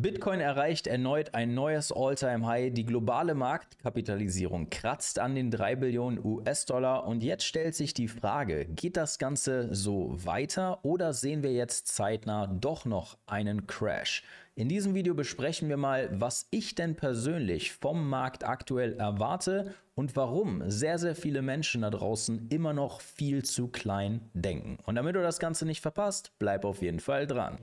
Bitcoin erreicht erneut ein neues All-Time-High. Die globale Marktkapitalisierung kratzt an den 3 Billionen US-Dollar. Und jetzt stellt sich die Frage, geht das Ganze so weiter oder sehen wir jetzt zeitnah doch noch einen Crash? In diesem Video besprechen wir mal, was ich denn persönlich vom Markt aktuell erwarte und warum sehr, sehr viele Menschen da draußen immer noch viel zu klein denken. Und damit du das Ganze nicht verpasst, bleib auf jeden Fall dran.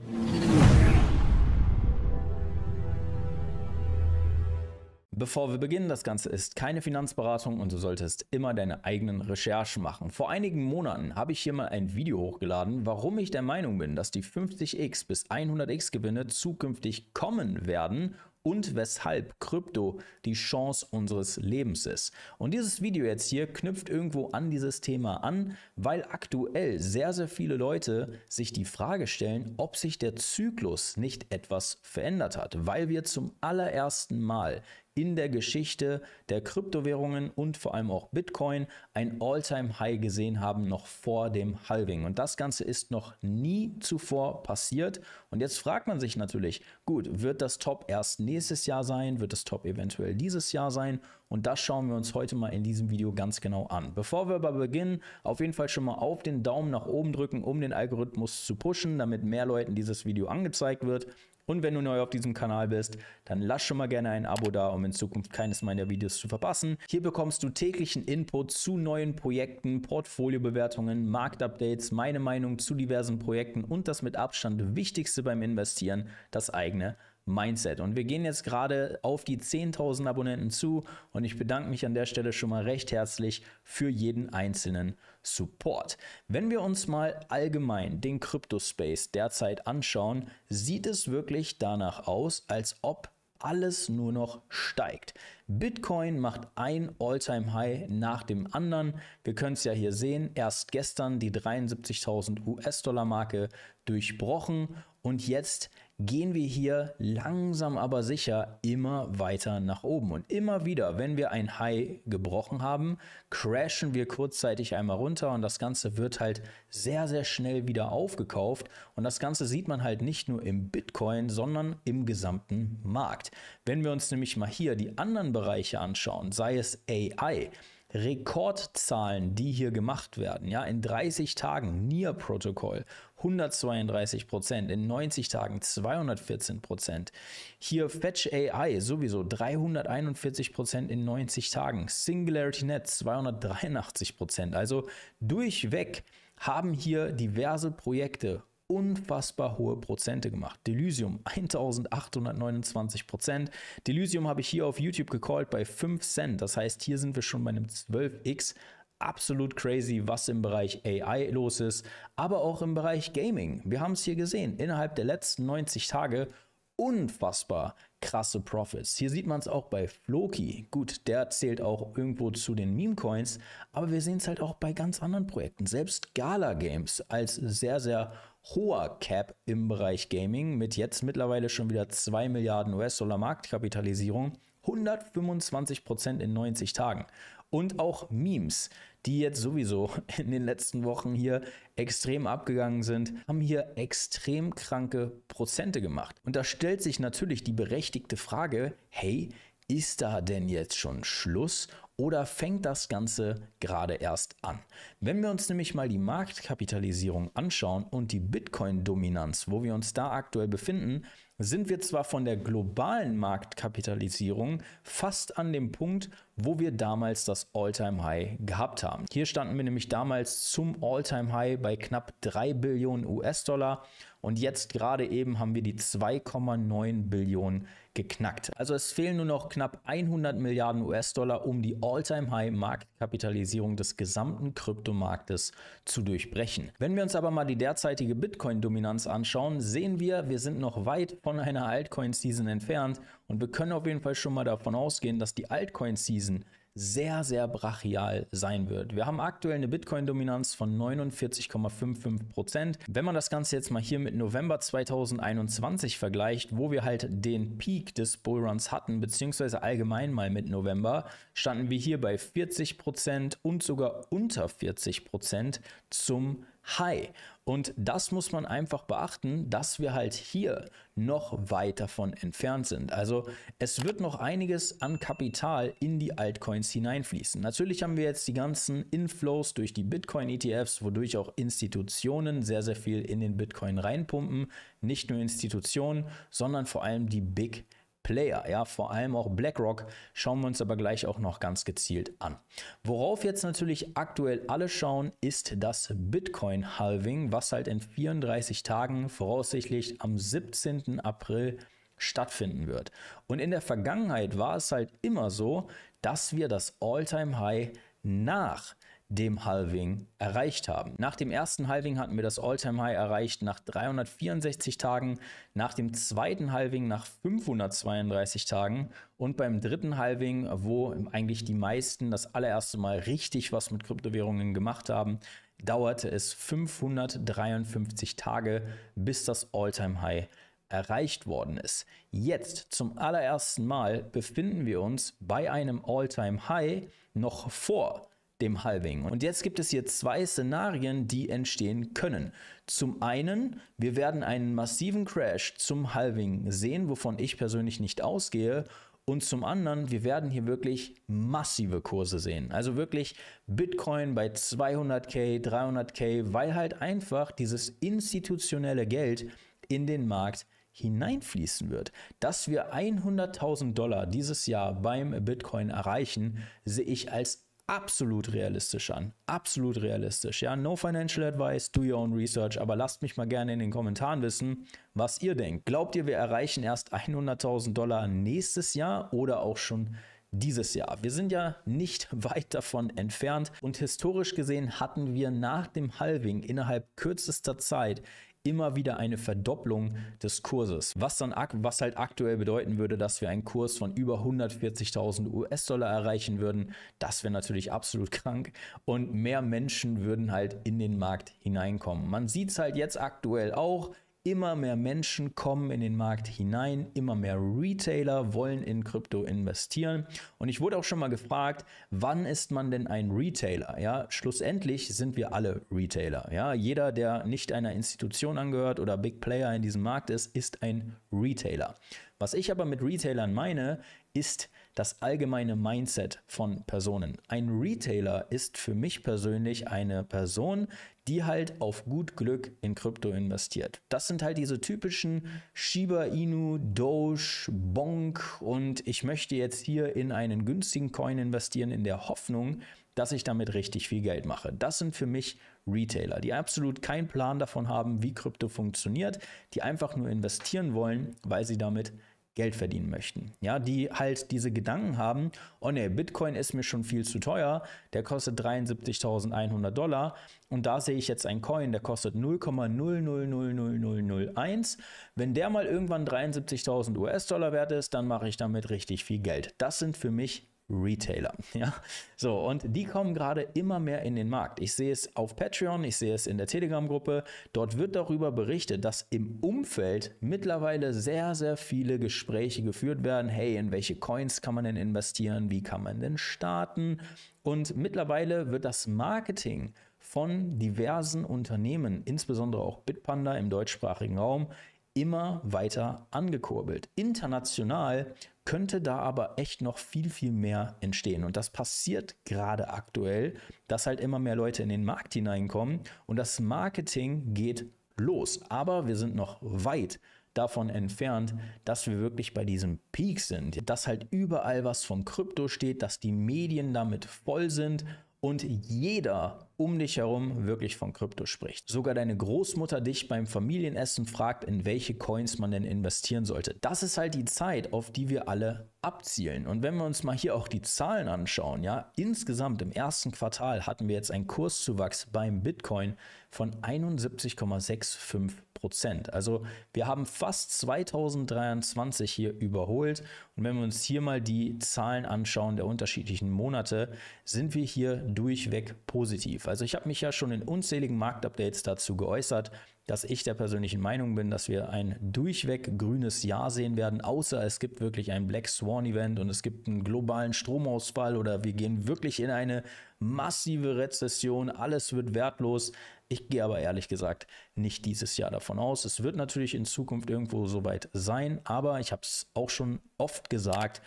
Bevor wir beginnen, das Ganze ist keine Finanzberatung und du solltest immer deine eigenen Recherchen machen. Vor einigen Monaten habe ich hier mal ein Video hochgeladen, warum ich der Meinung bin, dass die 50x bis 100x Gewinne zukünftig kommen werden und weshalb Krypto die Chance unseres Lebens ist. Und dieses Video jetzt hier knüpft irgendwo an dieses Thema an, weil aktuell sehr, sehr viele Leute sich die Frage stellen, ob sich der Zyklus nicht etwas verändert hat, weil wir zum allerersten Mal in der Geschichte der Kryptowährungen und vor allem auch Bitcoin ein All-Time-High gesehen haben, noch vor dem Halving. Und das Ganze ist noch nie zuvor passiert. Und jetzt fragt man sich natürlich, gut, wird das Top erst nächstes Jahr sein? Wird das Top eventuell dieses Jahr sein? Und das schauen wir uns heute mal in diesem Video ganz genau an. Bevor wir aber beginnen, auf jeden Fall schon mal auf den Daumen nach oben drücken, um den Algorithmus zu pushen, damit mehr Leuten dieses Video angezeigt wird. Und wenn du neu auf diesem Kanal bist, dann lass schon mal gerne ein Abo da, um in Zukunft keines meiner Videos zu verpassen. Hier bekommst du täglichen Input zu neuen Projekten, Portfoliobewertungen, Marktupdates, meine Meinung zu diversen Projekten und das mit Abstand wichtigste beim Investieren, das eigene Mindset. Und wir gehen jetzt gerade auf die 10.000 Abonnenten zu und ich bedanke mich an der Stelle schon mal recht herzlich für jeden einzelnen Support. Wenn wir uns mal allgemein den Kryptospace derzeit anschauen, sieht es wirklich danach aus, als ob alles nur noch steigt. Bitcoin macht ein All-Time-High nach dem anderen. Wir können es ja hier sehen, erst gestern die 73.000 US-Dollar-Marke durchbrochen und jetzt gehen wir hier langsam aber sicher immer weiter nach oben. Und immer wieder, wenn wir ein High gebrochen haben, crashen wir kurzzeitig einmal runter und das Ganze wird halt sehr, sehr schnell wieder aufgekauft. Und das Ganze sieht man halt nicht nur im Bitcoin, sondern im gesamten Markt. Wenn wir uns nämlich mal hier die anderen Bereiche anschauen, sei es AI, Rekordzahlen, die hier gemacht werden. Ja, in 30 Tagen NIR-Protokoll 132 Prozent, in 90 Tagen 214 Prozent. Hier Fetch AI sowieso 341 Prozent in 90 Tagen. Singularity Net 283 Prozent. Also durchweg haben hier diverse Projekte unfassbar hohe Prozente gemacht. Delysium 1829 Prozent. Delysium habe ich hier auf YouTube gecallt bei 5 Cent. Das heißt, hier sind wir schon bei einem 12x absolut crazy, was im Bereich AI los ist, aber auch im Bereich Gaming. Wir haben es hier gesehen, innerhalb der letzten 90 Tage unfassbar krasse Profits. Hier sieht man es auch bei Floki. Gut, der zählt auch irgendwo zu den Meme-Coins, aber wir sehen es halt auch bei ganz anderen Projekten. Selbst Gala Games als sehr, sehr hoher Cap im Bereich Gaming mit jetzt mittlerweile schon wieder 2 Milliarden US-Dollar Marktkapitalisierung, 125 Prozent in 90 Tagen und auch Memes, die jetzt sowieso in den letzten Wochen hier extrem abgegangen sind, haben hier extrem kranke Prozente gemacht. Und da stellt sich natürlich die berechtigte Frage, hey, ist da denn jetzt schon Schluss oder fängt das Ganze gerade erst an? Wenn wir uns nämlich mal die Marktkapitalisierung anschauen und die Bitcoin-Dominanz, wo wir uns da aktuell befinden, sind wir zwar von der globalen Marktkapitalisierung fast an dem Punkt, wo wir damals das All-Time-High gehabt haben. Hier standen wir nämlich damals zum All-Time-High bei knapp 3 Billionen US-Dollar und jetzt gerade eben haben wir die 2,9 Billionen geknackt. Also es fehlen nur noch knapp 100 Milliarden US-Dollar, um die All-Time-High-Marktkapitalisierung des gesamten Krypto Kryptomarktes zu durchbrechen. Wenn wir uns aber mal die derzeitige Bitcoin-Dominanz anschauen, sehen wir, wir sind noch weit von einer Altcoin-Season entfernt und wir können auf jeden Fall schon mal davon ausgehen, dass die Altcoin-Season sehr, sehr brachial sein wird. Wir haben aktuell eine Bitcoin-Dominanz von 49,55%. Wenn man das Ganze jetzt mal hier mit November 2021 vergleicht, wo wir halt den Peak des Bullruns hatten, beziehungsweise allgemein mal mit November, standen wir hier bei 40% und sogar unter 40% zum zum high. Und das muss man einfach beachten, dass wir halt hier noch weit davon entfernt sind. Also es wird noch einiges an Kapital in die Altcoins hineinfließen. Natürlich haben wir jetzt die ganzen Inflows durch die Bitcoin-ETFs, wodurch auch Institutionen sehr, sehr viel in den Bitcoin reinpumpen. Nicht nur Institutionen, sondern vor allem die Big Player, ja, vor allem auch BlackRock, schauen wir uns aber gleich auch noch ganz gezielt an. Worauf jetzt natürlich aktuell alle schauen, ist das Bitcoin-Halving, was halt in 34 Tagen voraussichtlich am 17. April stattfinden wird. Und in der Vergangenheit war es halt immer so, dass wir das All-Time-High nach dem Halving erreicht haben. Nach dem ersten Halving hatten wir das All-Time-High erreicht nach 364 Tagen, nach dem zweiten Halving nach 532 Tagen und beim dritten Halving, wo eigentlich die meisten das allererste Mal richtig was mit Kryptowährungen gemacht haben, dauerte es 553 Tage, bis das All-Time-High erreicht worden ist. Jetzt zum allerersten Mal befinden wir uns bei einem All-Time-High noch vor dem Halving. Und jetzt gibt es hier zwei Szenarien, die entstehen können. Zum einen, wir werden einen massiven Crash zum Halving sehen, wovon ich persönlich nicht ausgehe. Und zum anderen, wir werden hier wirklich massive Kurse sehen. Also wirklich Bitcoin bei 200k, 300k, weil halt einfach dieses institutionelle Geld in den Markt hineinfließen wird. Dass wir 100.000 Dollar dieses Jahr beim Bitcoin erreichen, sehe ich als absolut realistisch an. Absolut realistisch. Ja, no financial advice, do your own research, aber lasst mich mal gerne in den Kommentaren wissen, was ihr denkt. Glaubt ihr, wir erreichen erst 100.000 Dollar nächstes Jahr oder auch schon dieses Jahr. Wir sind ja nicht weit davon entfernt und historisch gesehen hatten wir nach dem Halving innerhalb kürzester Zeit immer wieder eine Verdopplung des Kurses, was dann was halt aktuell bedeuten würde, dass wir einen Kurs von über 140.000 US-Dollar erreichen würden. Das wäre natürlich absolut krank und mehr Menschen würden halt in den Markt hineinkommen. Man sieht es halt jetzt aktuell auch. Immer mehr Menschen kommen in den Markt hinein, immer mehr Retailer wollen in Krypto investieren. Und ich wurde auch schon mal gefragt, wann ist man denn ein Retailer? Ja, schlussendlich sind wir alle Retailer. Ja, jeder, der nicht einer Institution angehört oder Big Player in diesem Markt ist, ist ein Retailer. Was ich aber mit Retailern meine, ist das allgemeine Mindset von Personen. Ein Retailer ist für mich persönlich eine Person, die halt auf gut Glück in Krypto investiert. Das sind halt diese typischen Shiba Inu, Doge, Bonk und ich möchte jetzt hier in einen günstigen Coin investieren in der Hoffnung, dass ich damit richtig viel Geld mache. Das sind für mich Retailer, die absolut keinen Plan davon haben, wie Krypto funktioniert, die einfach nur investieren wollen, weil sie damit Geld verdienen möchten. Ja, die halt diese Gedanken haben, oh ne, Bitcoin ist mir schon viel zu teuer, der kostet 73.100 Dollar und da sehe ich jetzt einen Coin, der kostet 0,0000001. Wenn der mal irgendwann 73.000 US-Dollar wert ist, dann mache ich damit richtig viel Geld. Das sind für mich Retailer. Ja? So, und die kommen gerade immer mehr in den Markt. Ich sehe es auf Patreon, ich sehe es in der Telegram-Gruppe. Dort wird darüber berichtet, dass im Umfeld mittlerweile sehr, sehr viele Gespräche geführt werden. Hey, in welche Coins kann man denn investieren? Wie kann man denn starten? Und mittlerweile wird das Marketing von diversen Unternehmen, insbesondere auch Bitpanda im deutschsprachigen Raum, immer weiter angekurbelt. International könnte da aber echt noch viel, viel mehr entstehen. Und das passiert gerade aktuell, dass halt immer mehr Leute in den Markt hineinkommen und das Marketing geht los. Aber wir sind noch weit davon entfernt, dass wir wirklich bei diesem Peak sind, dass halt überall was von Krypto steht, dass die Medien damit voll sind und jeder um dich herum wirklich von Krypto spricht. Sogar deine Großmutter dich beim Familienessen fragt, in welche Coins man denn investieren sollte. Das ist halt die Zeit, auf die wir alle abzielen. Und wenn wir uns mal hier auch die Zahlen anschauen, ja, insgesamt im ersten Quartal hatten wir jetzt einen Kurszuwachs beim Bitcoin von 71,65 Prozent. Also wir haben fast 2023 hier überholt. Und wenn wir uns hier mal die Zahlen anschauen der unterschiedlichen Monate, sind wir hier durchweg positiv. Also ich habe mich ja schon in unzähligen Marktupdates dazu geäußert, dass ich der persönlichen Meinung bin, dass wir ein durchweg grünes Jahr sehen werden, außer es gibt wirklich ein Black Swan Event und es gibt einen globalen Stromausfall oder wir gehen wirklich in eine massive Rezession, alles wird wertlos. Ich gehe aber ehrlich gesagt nicht dieses Jahr davon aus. Es wird natürlich in Zukunft irgendwo soweit sein, aber ich habe es auch schon oft gesagt,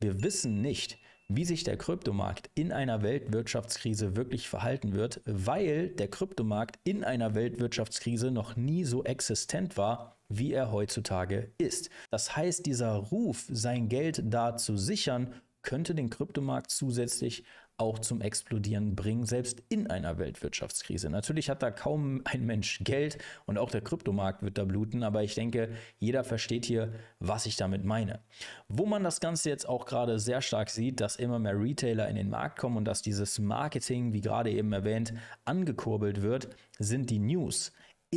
wir wissen nicht, wie sich der Kryptomarkt in einer Weltwirtschaftskrise wirklich verhalten wird, weil der Kryptomarkt in einer Weltwirtschaftskrise noch nie so existent war, wie er heutzutage ist. Das heißt, dieser Ruf, sein Geld da zu sichern, könnte den Kryptomarkt zusätzlich auch zum Explodieren bringen, selbst in einer Weltwirtschaftskrise. Natürlich hat da kaum ein Mensch Geld und auch der Kryptomarkt wird da bluten, aber ich denke, jeder versteht hier, was ich damit meine. Wo man das Ganze jetzt auch gerade sehr stark sieht, dass immer mehr Retailer in den Markt kommen und dass dieses Marketing, wie gerade eben erwähnt, angekurbelt wird, sind die News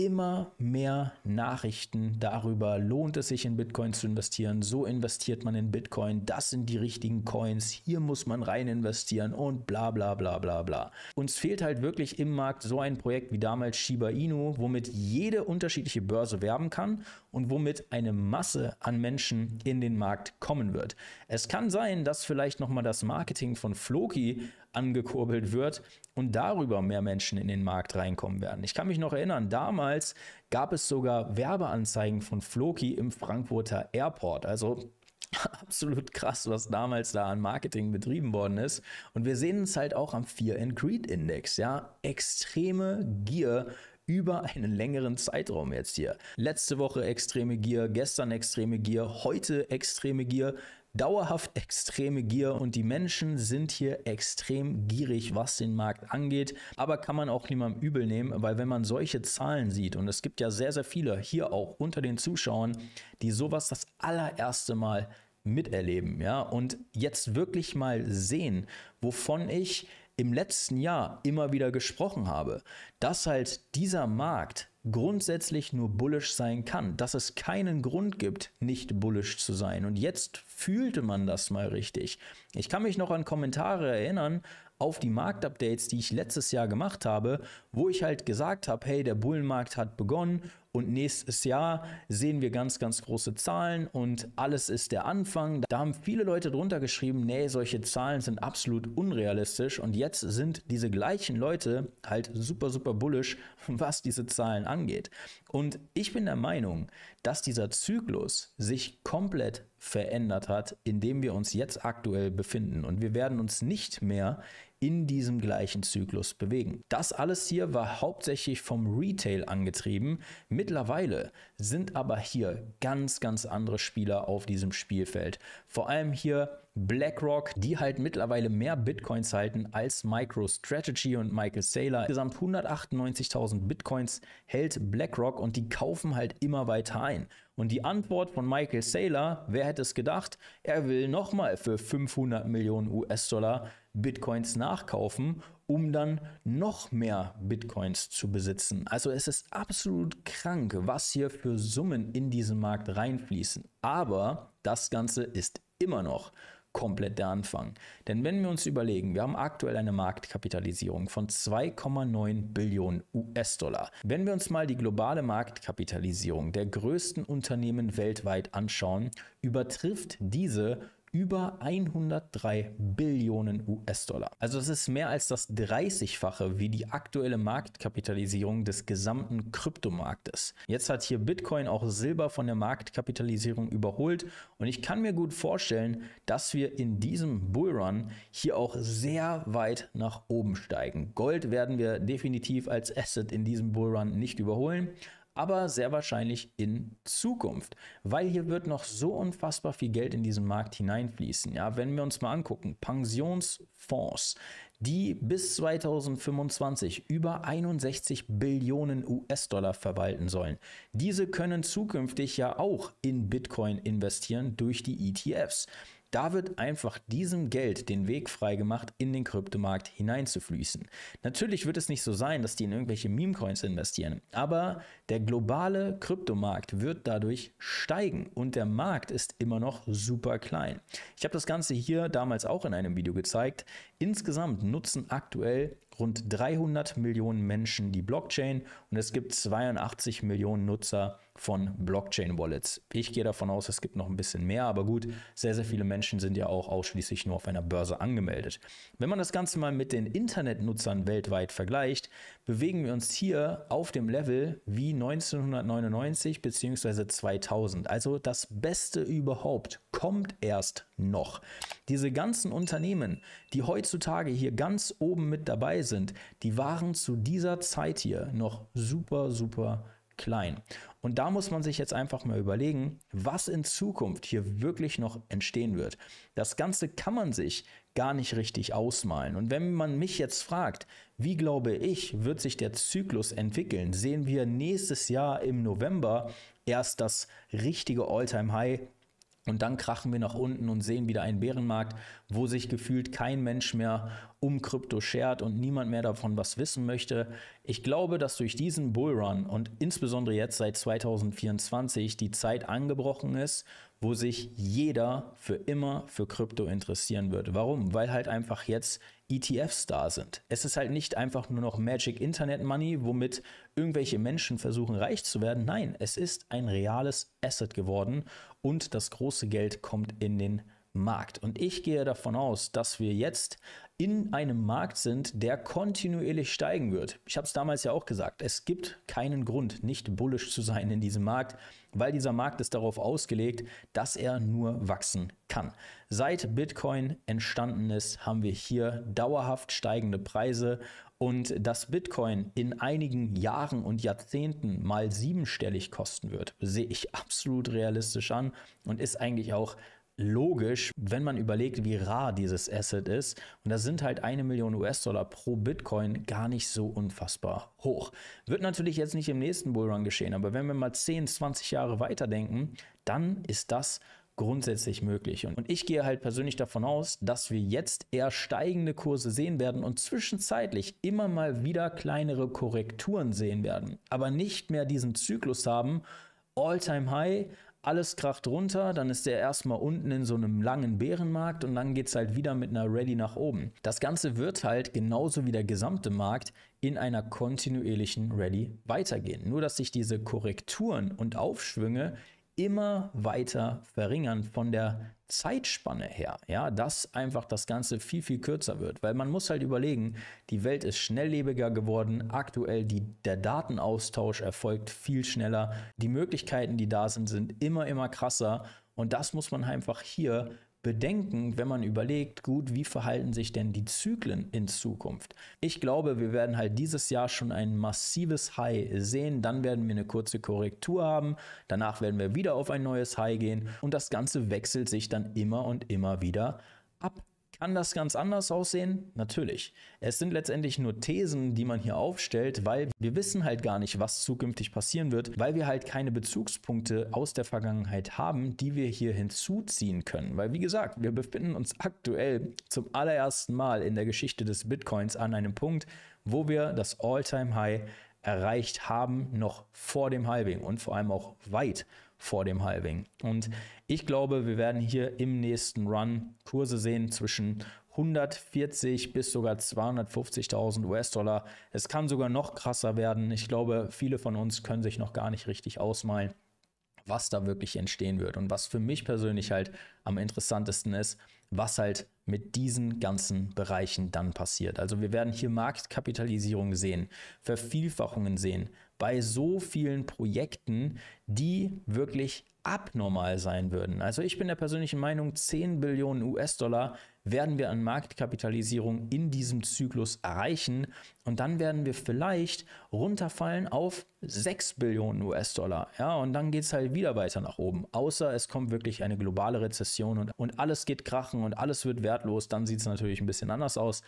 immer mehr Nachrichten darüber, lohnt es sich in Bitcoin zu investieren, so investiert man in Bitcoin, das sind die richtigen Coins, hier muss man rein investieren und bla bla bla bla bla. Uns fehlt halt wirklich im Markt so ein Projekt wie damals Shiba Inu, womit jede unterschiedliche Börse werben kann und womit eine Masse an Menschen in den Markt kommen wird. Es kann sein, dass vielleicht nochmal das Marketing von Floki angekurbelt wird und darüber mehr Menschen in den Markt reinkommen werden. Ich kann mich noch erinnern, damals gab es sogar Werbeanzeigen von Floki im Frankfurter Airport. Also absolut krass, was damals da an Marketing betrieben worden ist. Und wir sehen es halt auch am Fear and Greed Index. Ja, extreme Gier über einen längeren Zeitraum jetzt hier. Letzte Woche extreme Gier, gestern extreme Gier, heute extreme Gier dauerhaft extreme Gier und die Menschen sind hier extrem gierig, was den Markt angeht. Aber kann man auch niemandem übel nehmen, weil wenn man solche Zahlen sieht, und es gibt ja sehr, sehr viele hier auch unter den Zuschauern, die sowas das allererste Mal miterleben, ja, und jetzt wirklich mal sehen, wovon ich im letzten Jahr immer wieder gesprochen habe, dass halt dieser Markt grundsätzlich nur bullisch sein kann, dass es keinen Grund gibt, nicht bullisch zu sein. Und jetzt fühlte man das mal richtig. Ich kann mich noch an Kommentare erinnern auf die Marktupdates, die ich letztes Jahr gemacht habe, wo ich halt gesagt habe, hey, der Bullenmarkt hat begonnen und nächstes Jahr sehen wir ganz, ganz große Zahlen und alles ist der Anfang. Da haben viele Leute drunter geschrieben, nee, solche Zahlen sind absolut unrealistisch und jetzt sind diese gleichen Leute halt super, super bullisch, was diese Zahlen angeht. Und ich bin der Meinung, dass dieser Zyklus sich komplett verändert hat, in dem wir uns jetzt aktuell befinden. Und wir werden uns nicht mehr in diesem gleichen Zyklus bewegen. Das alles hier war hauptsächlich vom Retail angetrieben. Mittlerweile sind aber hier ganz, ganz andere Spieler auf diesem Spielfeld. Vor allem hier BlackRock, die halt mittlerweile mehr Bitcoins halten als MicroStrategy und Michael Saylor. Insgesamt 198.000 Bitcoins hält BlackRock und die kaufen halt immer weiter ein. Und die Antwort von Michael Saylor, wer hätte es gedacht, er will nochmal für 500 Millionen US-Dollar Bitcoins nachkaufen, um dann noch mehr Bitcoins zu besitzen. Also es ist absolut krank, was hier für Summen in diesen Markt reinfließen. Aber das Ganze ist immer noch komplett der Anfang. Denn wenn wir uns überlegen, wir haben aktuell eine Marktkapitalisierung von 2,9 Billionen US-Dollar. Wenn wir uns mal die globale Marktkapitalisierung der größten Unternehmen weltweit anschauen, übertrifft diese über 103 Billionen US-Dollar. Also es ist mehr als das 30-fache wie die aktuelle Marktkapitalisierung des gesamten Kryptomarktes. Jetzt hat hier Bitcoin auch Silber von der Marktkapitalisierung überholt und ich kann mir gut vorstellen, dass wir in diesem Bullrun hier auch sehr weit nach oben steigen. Gold werden wir definitiv als Asset in diesem Bullrun nicht überholen, aber sehr wahrscheinlich in Zukunft, weil hier wird noch so unfassbar viel Geld in diesen Markt hineinfließen. Ja, wenn wir uns mal angucken, Pensionsfonds, die bis 2025 über 61 Billionen US-Dollar verwalten sollen. Diese können zukünftig ja auch in Bitcoin investieren durch die ETFs. Da wird einfach diesem Geld den Weg freigemacht, in den Kryptomarkt hineinzufließen. Natürlich wird es nicht so sein, dass die in irgendwelche Meme-Coins investieren, aber der globale Kryptomarkt wird dadurch steigen und der Markt ist immer noch super klein. Ich habe das Ganze hier damals auch in einem Video gezeigt. Insgesamt nutzen aktuell rund 300 Millionen Menschen die Blockchain und es gibt 82 Millionen Nutzer von Blockchain-Wallets. Ich gehe davon aus, es gibt noch ein bisschen mehr, aber gut, sehr, sehr viele Menschen sind ja auch ausschließlich nur auf einer Börse angemeldet. Wenn man das Ganze mal mit den Internetnutzern weltweit vergleicht, bewegen wir uns hier auf dem Level wie 1999 bzw. 2000. Also das Beste überhaupt kommt erst noch. Diese ganzen Unternehmen, die heutzutage hier ganz oben mit dabei sind, die waren zu dieser Zeit hier noch super, super klein. Und da muss man sich jetzt einfach mal überlegen, was in Zukunft hier wirklich noch entstehen wird. Das Ganze kann man sich gar nicht richtig ausmalen. Und wenn man mich jetzt fragt, wie glaube ich, wird sich der Zyklus entwickeln, sehen wir nächstes Jahr im November erst das richtige All-Time-High und dann krachen wir nach unten und sehen wieder einen Bärenmarkt, wo sich gefühlt kein Mensch mehr um Krypto schert und niemand mehr davon was wissen möchte. Ich glaube, dass durch diesen Bullrun und insbesondere jetzt seit 2024 die Zeit angebrochen ist, wo sich jeder für immer für Krypto interessieren wird. Warum? Weil halt einfach jetzt ETFs da sind. Es ist halt nicht einfach nur noch Magic Internet Money, womit irgendwelche Menschen versuchen reich zu werden. Nein, es ist ein reales Asset geworden und das große Geld kommt in den Markt. Und ich gehe davon aus, dass wir jetzt in einem Markt sind, der kontinuierlich steigen wird. Ich habe es damals ja auch gesagt, es gibt keinen Grund, nicht bullisch zu sein in diesem Markt, weil dieser Markt ist darauf ausgelegt, dass er nur wachsen kann. Seit Bitcoin entstanden ist, haben wir hier dauerhaft steigende Preise und dass Bitcoin in einigen Jahren und Jahrzehnten mal siebenstellig kosten wird, sehe ich absolut realistisch an und ist eigentlich auch logisch, wenn man überlegt, wie rar dieses Asset ist. Und da sind halt eine Million US-Dollar pro Bitcoin gar nicht so unfassbar hoch. Wird natürlich jetzt nicht im nächsten Bullrun geschehen, aber wenn wir mal 10, 20 Jahre weiterdenken, dann ist das grundsätzlich möglich. Und ich gehe halt persönlich davon aus, dass wir jetzt eher steigende Kurse sehen werden und zwischenzeitlich immer mal wieder kleinere Korrekturen sehen werden, aber nicht mehr diesen Zyklus haben, All-Time-High, alles kracht runter, dann ist der erstmal unten in so einem langen Bärenmarkt und dann geht es halt wieder mit einer Rally nach oben. Das Ganze wird halt genauso wie der gesamte Markt in einer kontinuierlichen Rally weitergehen. Nur dass sich diese Korrekturen und Aufschwünge immer weiter verringern von der Zeitspanne her, ja, dass einfach das Ganze viel, viel kürzer wird, weil man muss halt überlegen, die Welt ist schnelllebiger geworden, aktuell die, der Datenaustausch erfolgt viel schneller, die Möglichkeiten, die da sind, sind immer, immer krasser und das muss man einfach hier bedenken, wenn man überlegt, gut, wie verhalten sich denn die Zyklen in Zukunft? Ich glaube, wir werden halt dieses Jahr schon ein massives High sehen, dann werden wir eine kurze Korrektur haben, danach werden wir wieder auf ein neues High gehen und das Ganze wechselt sich dann immer und immer wieder ab. Kann das ganz anders aussehen? Natürlich. Es sind letztendlich nur Thesen, die man hier aufstellt, weil wir wissen halt gar nicht, was zukünftig passieren wird, weil wir halt keine Bezugspunkte aus der Vergangenheit haben, die wir hier hinzuziehen können. Weil wie gesagt, wir befinden uns aktuell zum allerersten Mal in der Geschichte des Bitcoins an einem Punkt, wo wir das All-Time-High erreicht haben, noch vor dem Halving und vor allem auch weit vor dem Halving. Und mhm. ich glaube, wir werden hier im nächsten Run Kurse sehen zwischen 140 bis sogar 250.000 US-Dollar. Es kann sogar noch krasser werden. Ich glaube, viele von uns können sich noch gar nicht richtig ausmalen, was da wirklich entstehen wird. Und was für mich persönlich halt am interessantesten ist, was halt mit diesen ganzen Bereichen dann passiert. Also wir werden hier Marktkapitalisierung sehen, Vervielfachungen sehen bei so vielen Projekten, die wirklich abnormal sein würden. Also ich bin der persönlichen Meinung, 10 Billionen US-Dollar werden wir an Marktkapitalisierung in diesem Zyklus erreichen. Und dann werden wir vielleicht runterfallen auf 6 Billionen US-Dollar. Ja, und dann geht es halt wieder weiter nach oben. Außer es kommt wirklich eine globale Rezession und, und alles geht krachen und alles wird wertlos. Dann sieht es natürlich ein bisschen anders aus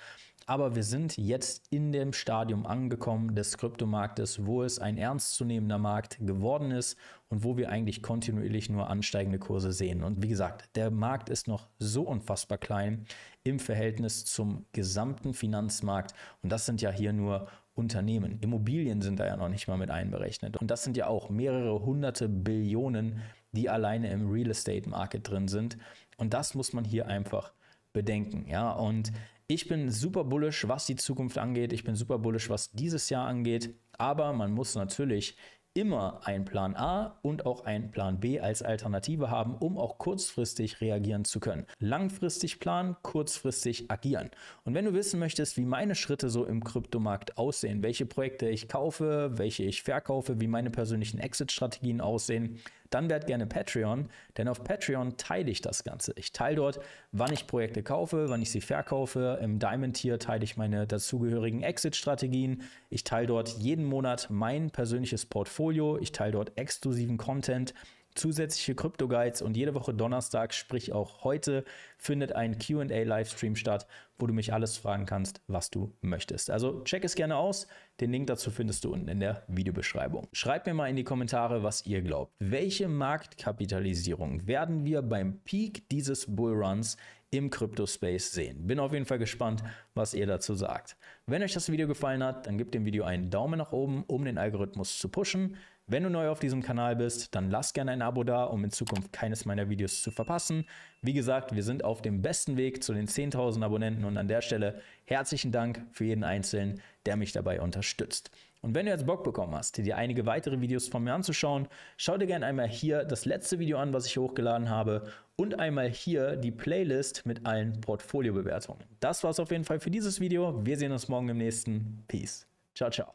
aber wir sind jetzt in dem Stadium angekommen des Kryptomarktes, wo es ein ernstzunehmender Markt geworden ist und wo wir eigentlich kontinuierlich nur ansteigende Kurse sehen. Und wie gesagt, der Markt ist noch so unfassbar klein im Verhältnis zum gesamten Finanzmarkt und das sind ja hier nur Unternehmen. Immobilien sind da ja noch nicht mal mit einberechnet und das sind ja auch mehrere hunderte Billionen, die alleine im Real Estate Market drin sind und das muss man hier einfach bedenken, ja? Und ich bin super bullish, was die Zukunft angeht. Ich bin super bullish, was dieses Jahr angeht. Aber man muss natürlich immer einen Plan A und auch einen Plan B als Alternative haben, um auch kurzfristig reagieren zu können. Langfristig planen, kurzfristig agieren. Und wenn du wissen möchtest, wie meine Schritte so im Kryptomarkt aussehen, welche Projekte ich kaufe, welche ich verkaufe, wie meine persönlichen Exit-Strategien aussehen, dann werd gerne Patreon, denn auf Patreon teile ich das Ganze. Ich teile dort, wann ich Projekte kaufe, wann ich sie verkaufe. Im Diamond Tier teile ich meine dazugehörigen Exit-Strategien. Ich teile dort jeden Monat mein persönliches Portfolio. Ich teile dort exklusiven Content zusätzliche Krypto-Guides und jede Woche Donnerstag, sprich auch heute, findet ein QA-Livestream statt, wo du mich alles fragen kannst, was du möchtest. Also check es gerne aus. Den Link dazu findest du unten in der Videobeschreibung. Schreibt mir mal in die Kommentare, was ihr glaubt. Welche Marktkapitalisierung werden wir beim Peak dieses Bullruns im Crypto-Space sehen. Bin auf jeden Fall gespannt, was ihr dazu sagt. Wenn euch das Video gefallen hat, dann gebt dem Video einen Daumen nach oben, um den Algorithmus zu pushen. Wenn du neu auf diesem Kanal bist, dann lass gerne ein Abo da, um in Zukunft keines meiner Videos zu verpassen. Wie gesagt, wir sind auf dem besten Weg zu den 10.000 Abonnenten und an der Stelle herzlichen Dank für jeden Einzelnen, der mich dabei unterstützt. Und wenn du jetzt Bock bekommen hast, dir einige weitere Videos von mir anzuschauen, schau dir gerne einmal hier das letzte Video an, was ich hochgeladen habe und einmal hier die Playlist mit allen Portfoliobewertungen. Das war es auf jeden Fall für dieses Video. Wir sehen uns morgen im nächsten. Peace. Ciao, ciao.